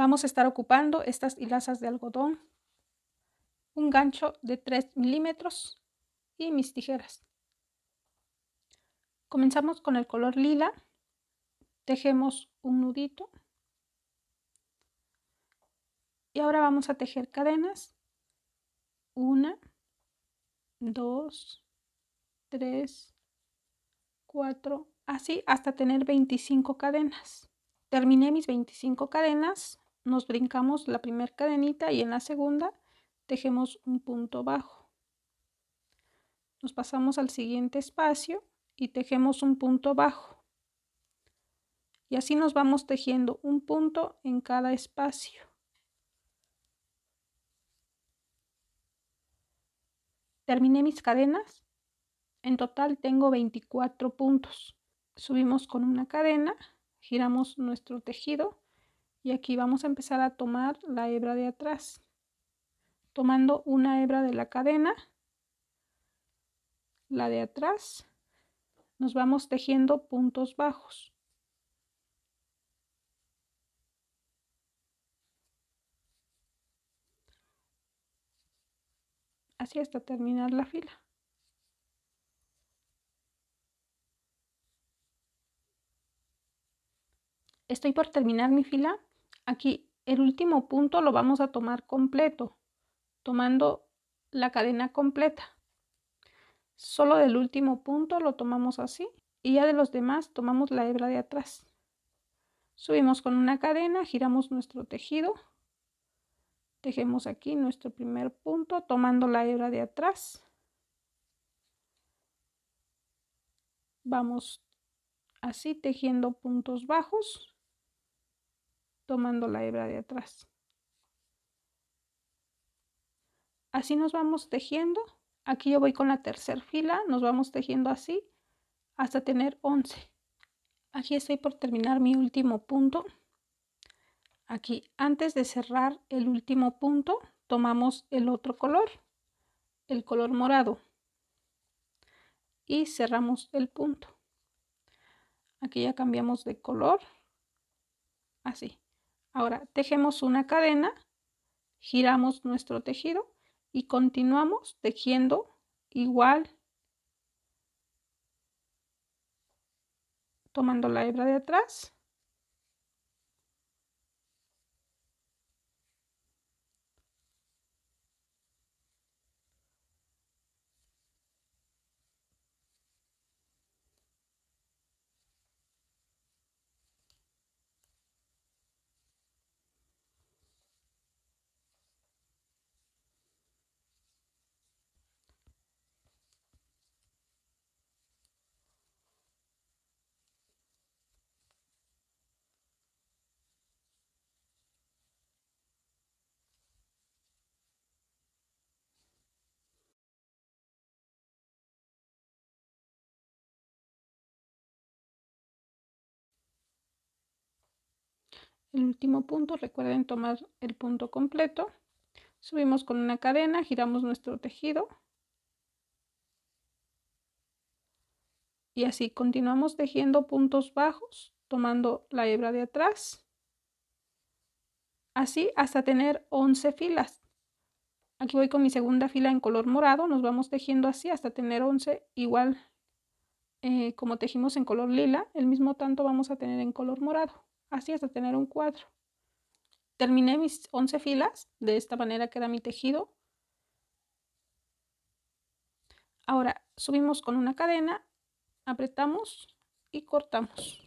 Vamos a estar ocupando estas hilazas de algodón, un gancho de 3 milímetros y mis tijeras. Comenzamos con el color lila, tejemos un nudito y ahora vamos a tejer cadenas. Una, dos, tres, cuatro, así hasta tener 25 cadenas. Terminé mis 25 cadenas nos brincamos la primera cadenita y en la segunda tejemos un punto bajo. Nos pasamos al siguiente espacio y tejemos un punto bajo. Y así nos vamos tejiendo un punto en cada espacio. Terminé mis cadenas. En total tengo 24 puntos. Subimos con una cadena, giramos nuestro tejido y aquí vamos a empezar a tomar la hebra de atrás tomando una hebra de la cadena la de atrás nos vamos tejiendo puntos bajos así hasta terminar la fila estoy por terminar mi fila Aquí el último punto lo vamos a tomar completo, tomando la cadena completa. Solo del último punto lo tomamos así y ya de los demás tomamos la hebra de atrás. Subimos con una cadena, giramos nuestro tejido, tejemos aquí nuestro primer punto tomando la hebra de atrás. Vamos así tejiendo puntos bajos tomando la hebra de atrás. Así nos vamos tejiendo. Aquí yo voy con la tercera fila, nos vamos tejiendo así hasta tener 11. Aquí estoy por terminar mi último punto. Aquí, antes de cerrar el último punto, tomamos el otro color, el color morado. Y cerramos el punto. Aquí ya cambiamos de color, así. Ahora tejemos una cadena, giramos nuestro tejido y continuamos tejiendo igual, tomando la hebra de atrás el último punto, recuerden tomar el punto completo. Subimos con una cadena, giramos nuestro tejido. Y así continuamos tejiendo puntos bajos, tomando la hebra de atrás. Así hasta tener 11 filas. Aquí voy con mi segunda fila en color morado, nos vamos tejiendo así hasta tener 11 igual eh, como tejimos en color lila, el mismo tanto vamos a tener en color morado así hasta tener un cuadro. Terminé mis 11 filas de esta manera queda mi tejido. Ahora subimos con una cadena, apretamos y cortamos.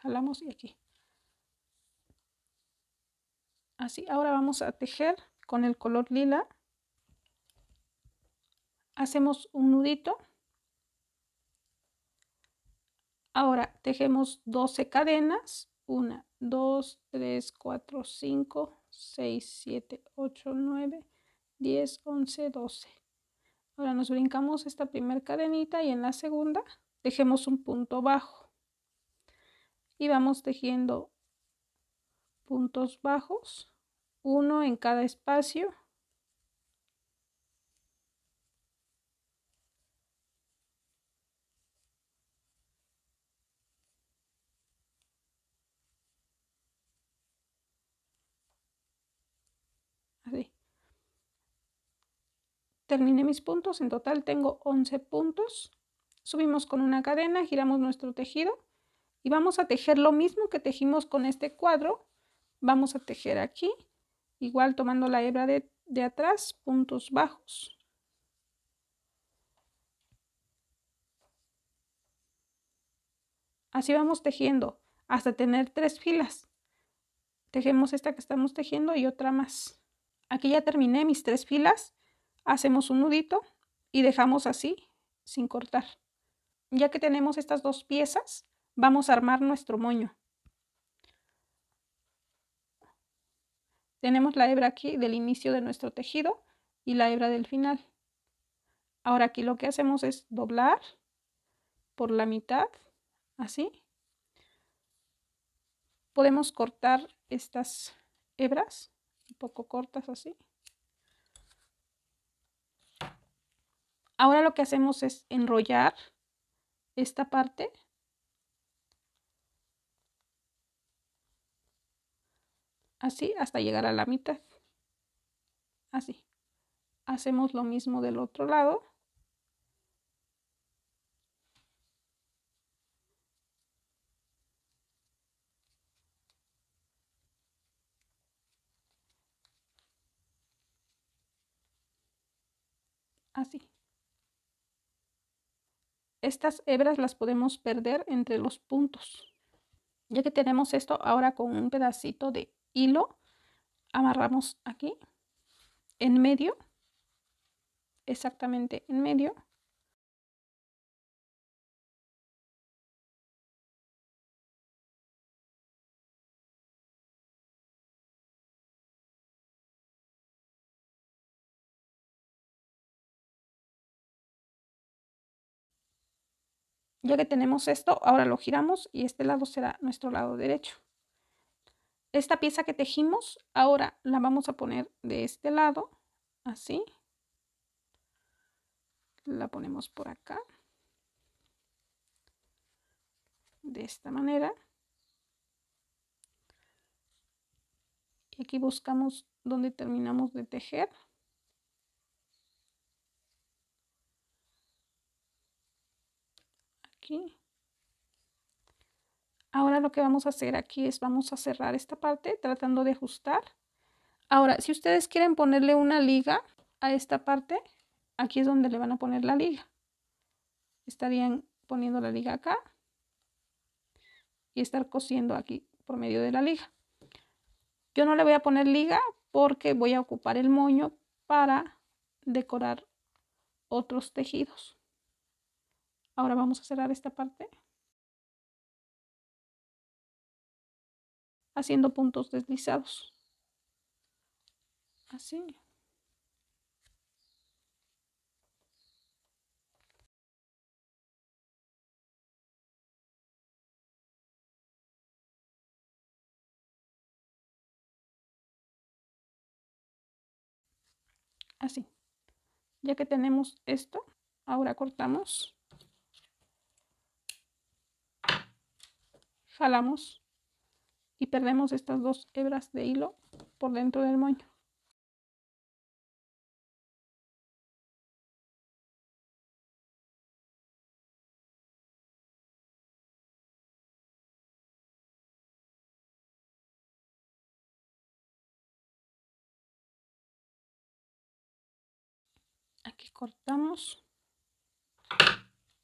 jalamos y aquí así ahora vamos a tejer con el color lila hacemos un nudito Ahora tejemos 12 cadenas. 1, 2, 3, 4, 5, 6, 7, 8, 9, 10, 11, 12. Ahora nos brincamos esta primera cadenita y en la segunda tejemos un punto bajo. Y vamos tejiendo puntos bajos, uno en cada espacio Terminé mis puntos, en total tengo 11 puntos. Subimos con una cadena, giramos nuestro tejido y vamos a tejer lo mismo que tejimos con este cuadro. Vamos a tejer aquí, igual tomando la hebra de, atrás, puntos bajos. Así vamos tejiendo hasta tener tres filas. Tejemos esta que estamos tejiendo y otra más. Aquí ya terminé mis tres filas hacemos un nudito y dejamos así sin cortar. Ya que tenemos estas dos piezas, vamos a armar nuestro moño. Tenemos la hebra aquí del inicio de nuestro tejido y la hebra del final. Ahora aquí lo que hacemos es doblar por la mitad, así. Podemos cortar estas hebras, un poco cortas así. Ahora lo que hacemos es enrollar esta parte. Así hasta llegar a la mitad. Así. Hacemos lo mismo del otro lado. así. Estas hebras las podemos perder entre los puntos. Ya que tenemos esto, ahora con un pedacito de hilo amarramos aquí en medio, exactamente en medio Ya que tenemos esto, ahora lo giramos y este lado será nuestro lado derecho. Esta pieza que tejimos, ahora la vamos a poner de este lado, así. La ponemos por acá. De esta manera. Y aquí buscamos donde terminamos de tejer. Ahora lo que vamos a hacer aquí es vamos a cerrar esta parte tratando de ajustar. Ahora, si ustedes quieren ponerle una liga a esta parte, aquí es donde le van a poner la liga. Estarían poniendo la liga acá y estar cosiendo aquí por medio de la liga. Yo no le voy a poner liga porque voy a ocupar el moño para decorar otros tejidos. Ahora vamos a cerrar esta parte. Haciendo puntos deslizados. Así. Así. Ya que tenemos esto, ahora cortamos jalamos y perdemos estas dos hebras de hilo por dentro del moño. Aquí cortamos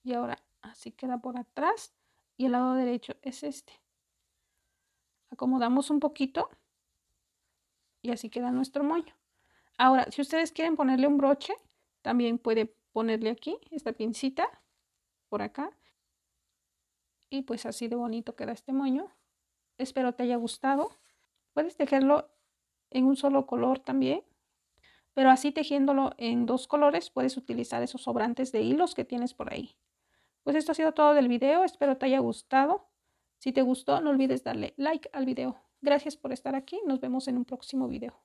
y ahora así queda por atrás y el lado derecho es este. Acomodamos un poquito y así queda nuestro moño. Ahora, si ustedes quieren ponerle un broche, también puede ponerle aquí esta pincita por acá. Y pues así de bonito queda este moño. Espero te haya gustado. Puedes tejerlo en un solo color también. Pero así tejiéndolo en dos colores puedes utilizar esos sobrantes de hilos que tienes por ahí. Pues esto ha sido todo del video, espero te haya gustado. Si te gustó, no olvides darle like al video. Gracias por estar aquí, nos vemos en un próximo video.